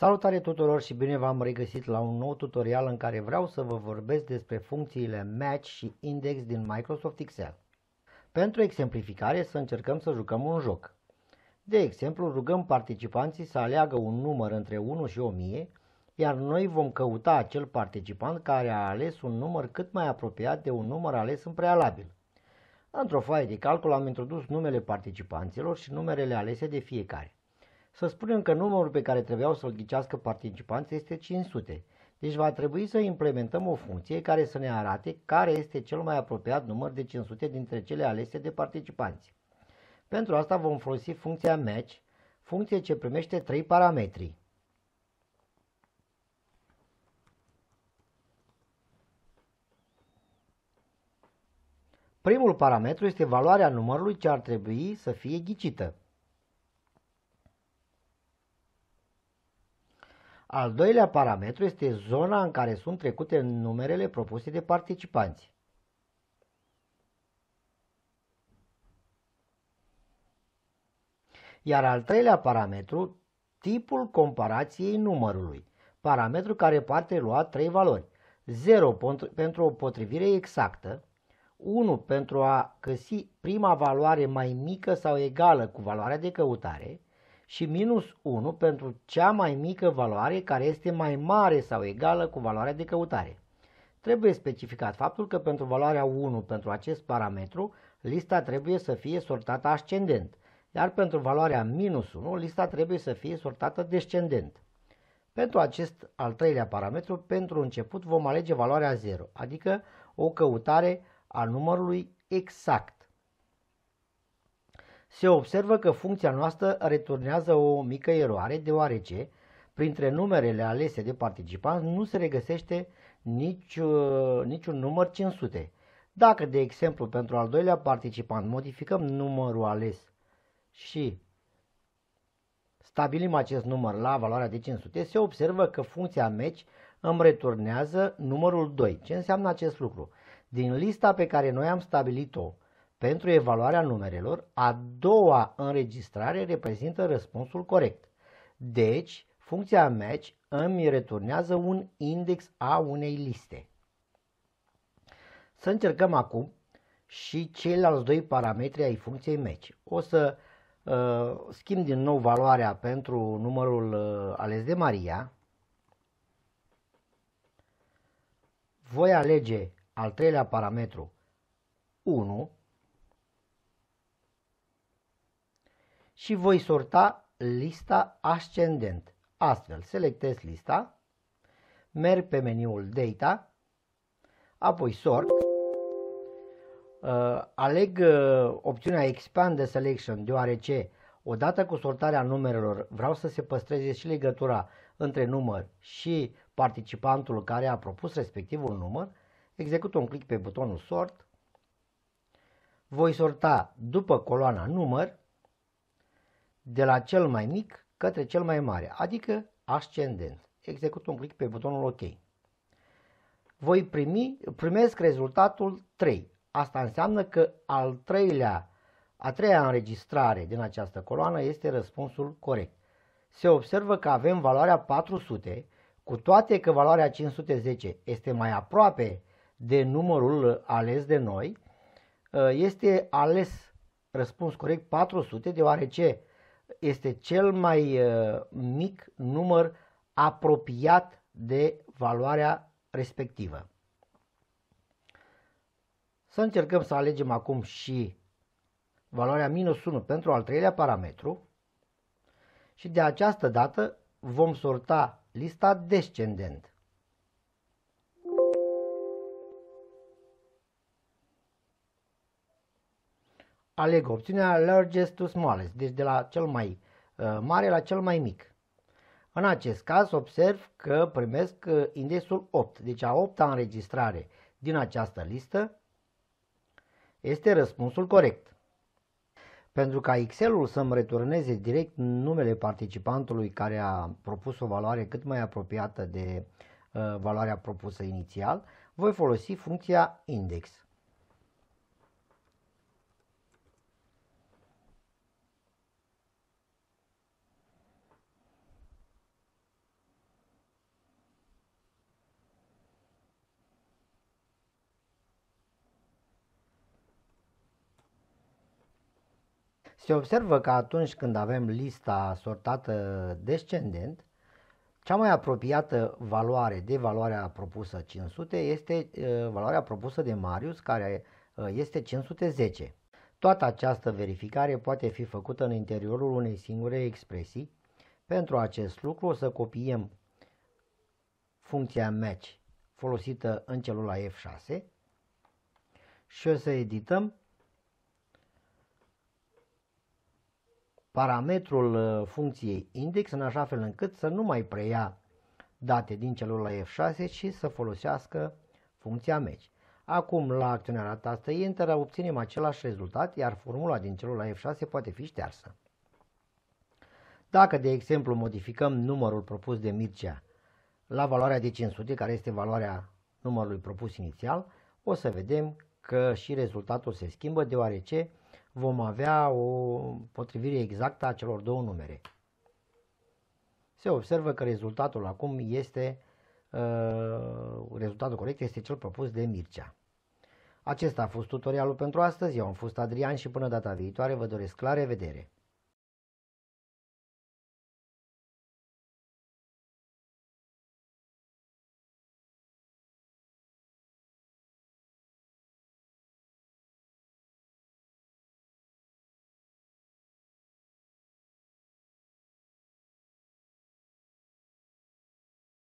Salutare tuturor și bine v-am regăsit la un nou tutorial în care vreau să vă vorbesc despre funcțiile match și index din Microsoft Excel. Pentru exemplificare să încercăm să jucăm un joc. De exemplu, rugăm participanții să aleagă un număr între 1 și 1000, iar noi vom căuta acel participant care a ales un număr cât mai apropiat de un număr ales în prealabil. Într-o foaie de calcul am introdus numele participanților și numerele alese de fiecare. Să spunem că numărul pe care trebuiau să-l ghicească participanții este 500. Deci va trebui să implementăm o funcție care să ne arate care este cel mai apropiat număr de 500 dintre cele alese de participanți. Pentru asta vom folosi funcția match, funcție ce primește 3 parametri. Primul parametru este valoarea numărului ce ar trebui să fie ghicită. Al doilea parametru este zona în care sunt trecute numerele propuse de participanți. Iar al treilea parametru, tipul comparației numărului, parametru care poate lua trei valori. 0 pentru o potrivire exactă, 1 pentru a găsi prima valoare mai mică sau egală cu valoarea de căutare, și minus 1 pentru cea mai mică valoare care este mai mare sau egală cu valoarea de căutare. Trebuie specificat faptul că pentru valoarea 1 pentru acest parametru, lista trebuie să fie sortată ascendent, iar pentru valoarea minus 1, lista trebuie să fie sortată descendent. Pentru acest al treilea parametru, pentru început vom alege valoarea 0, adică o căutare a numărului exact se observă că funcția noastră returnează o mică eroare deoarece printre numerele alese de participanți nu se regăsește nici, uh, niciun număr 500. Dacă, de exemplu, pentru al doilea participant modificăm numărul ales și stabilim acest număr la valoarea de 500, se observă că funcția match îmi returnează numărul 2. Ce înseamnă acest lucru? Din lista pe care noi am stabilit-o, pentru evaluarea numerelor, a doua înregistrare reprezintă răspunsul corect. Deci, funcția match îmi returnează un index a unei liste. Să încercăm acum și ceilalți doi parametri ai funcției match. O să uh, schimb din nou valoarea pentru numărul uh, ales de Maria. Voi alege al treilea parametru 1 și voi sorta lista ascendent. Astfel, selectez lista, merg pe meniul Data, apoi sort, uh, aleg uh, opțiunea Expand the Selection deoarece odată cu sortarea numerelor vreau să se păstreze și legătura între număr și participantul care a propus respectivul număr, execut un click pe butonul Sort, voi sorta după coloana număr de la cel mai mic către cel mai mare, adică ascendent. Execut un click pe butonul OK. Voi primi, primesc rezultatul 3. Asta înseamnă că al treilea, a treia înregistrare din această coloană este răspunsul corect. Se observă că avem valoarea 400, cu toate că valoarea 510 este mai aproape de numărul ales de noi, este ales răspuns corect 400, deoarece este cel mai uh, mic număr apropiat de valoarea respectivă. Să încercăm să alegem acum și valoarea minus 1 pentru al treilea parametru și de această dată vom sorta lista descendent. aleg opțiunea largest to smallest, deci de la cel mai uh, mare la cel mai mic. În acest caz observ că primesc uh, indexul 8, deci a 8-a înregistrare din această listă este răspunsul corect. Pentru ca Excel-ul să-mi returneze direct numele participantului care a propus o valoare cât mai apropiată de uh, valoarea propusă inițial, voi folosi funcția index. se observă că atunci când avem lista sortată descendent, cea mai apropiată valoare de valoarea propusă 500 este ă, valoarea propusă de Marius, care ă, este 510. Toată această verificare poate fi făcută în interiorul unei singure expresii. Pentru acest lucru o să copiem funcția match folosită în celula F6 și o să edităm parametrul uh, funcției index în așa fel încât să nu mai preia date din celula F6 și să folosească funcția match. Acum la acționarea tastă enter obținem același rezultat, iar formula din celula F6 poate fi ștearsă. Dacă, de exemplu, modificăm numărul propus de Mircea la valoarea de 500, care este valoarea numărului propus inițial, o să vedem că și rezultatul se schimbă, deoarece vom avea o potrivire exactă a celor două numere. Se observă că rezultatul acum este, uh, rezultatul corect este cel propus de Mircea. Acesta a fost tutorialul pentru astăzi, eu am fost Adrian și până data viitoare vă doresc la revedere!